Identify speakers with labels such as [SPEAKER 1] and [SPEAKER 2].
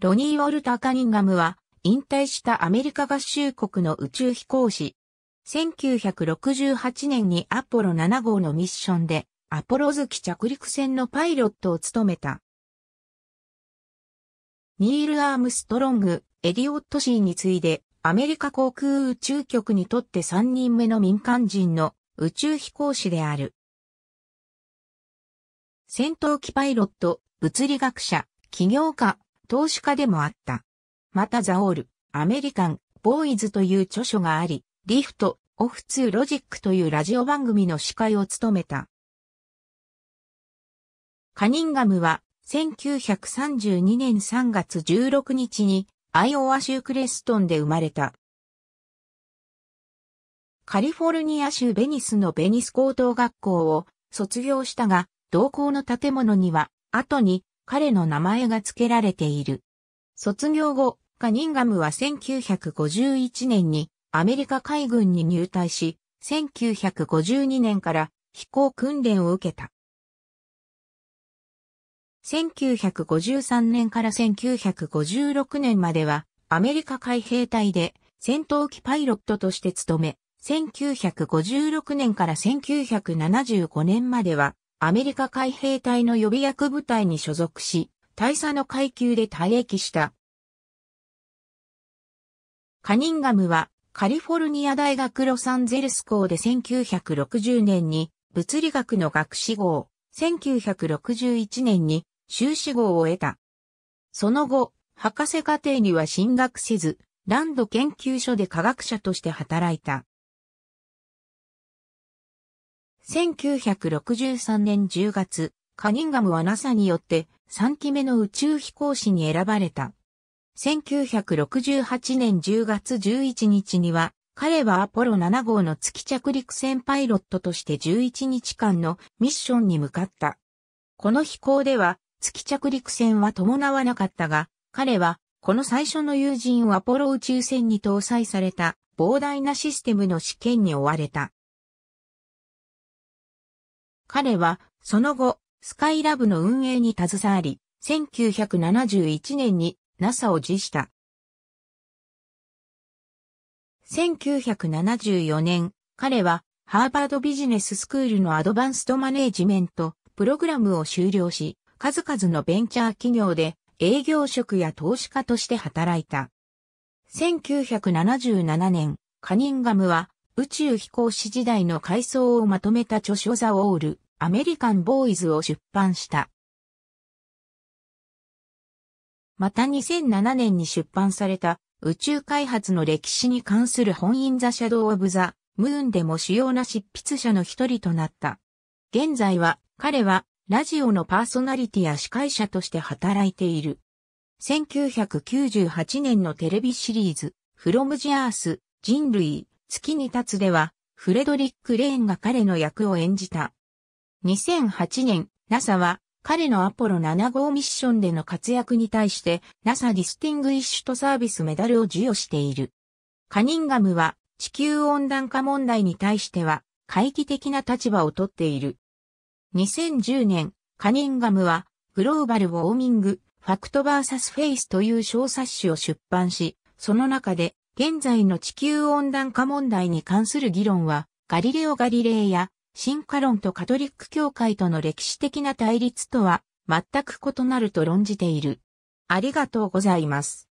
[SPEAKER 1] ロニー・ウォルター・カニンガムは、引退したアメリカ合衆国の宇宙飛行士。1968年にアポロ7号のミッションで、アポロ月着陸船のパイロットを務めた。ニール・アームストロング、エディオット・シーに次いで、アメリカ航空宇宙局にとって3人目の民間人の宇宙飛行士である。戦闘機パイロット、物理学者、起業家、投資家でもあった。またザオール、アメリカン、ボーイズという著書があり、リフト、オフツーロジックというラジオ番組の司会を務めた。カニンガムは1932年3月16日にアイオワ州クレストンで生まれた。カリフォルニア州ベニスのベニス高等学校を卒業したが、同校の建物には後に彼の名前が付けられている。卒業後、カニンガムは1951年にアメリカ海軍に入隊し、1952年から飛行訓練を受けた。1953年から1956年まではアメリカ海兵隊で戦闘機パイロットとして務め、1956年から1975年まではアメリカ海兵隊の予備役部隊に所属し、大佐の階級で退役した。カニンガムはカリフォルニア大学ロサンゼルス校で1960年に物理学の学士号、1961年に修士号を得た。その後、博士課程には進学せず、ランド研究所で科学者として働いた。1963年10月、カニンガムは NASA によって3期目の宇宙飛行士に選ばれた。1968年10月11日には、彼はアポロ7号の月着陸船パイロットとして11日間のミッションに向かった。この飛行では月着陸船は伴わなかったが、彼はこの最初の友人をアポロ宇宙船に搭載された膨大なシステムの試験に追われた。彼は、その後、スカイラブの運営に携わり、1971年に NASA を辞した。1974年、彼はハーバードビジネススクールのアドバンストマネージメントプログラムを修了し、数々のベンチャー企業で営業職や投資家として働いた。1977年、カニンガムは宇宙飛行士時代の回想をまとめた著書ザ・オール、アメリカン・ボーイズを出版した。また2007年に出版された宇宙開発の歴史に関する本因ザ・シャドウ・オブ・ザ・ムーンでも主要な執筆者の一人となった。現在は彼はラジオのパーソナリティや司会者として働いている。1998年のテレビシリーズ、フロムジアース、人類、月に立つでは、フレドリック・レーンが彼の役を演じた。2008年、NASA は彼のアポロ7号ミッションでの活躍に対して NASA ディスティングイッシュとサービスメダルを授与している。カニンガムは地球温暖化問題に対しては回帰的な立場をとっている。2010年、カニンガムはグローバルウォーミング、ファクトバーサスフェイスという小冊子を出版し、その中で現在の地球温暖化問題に関する議論は、ガリレオ・ガリレイや、進化論とカトリック教会との歴史的な対立とは、全く異なると論じている。ありがとうございます。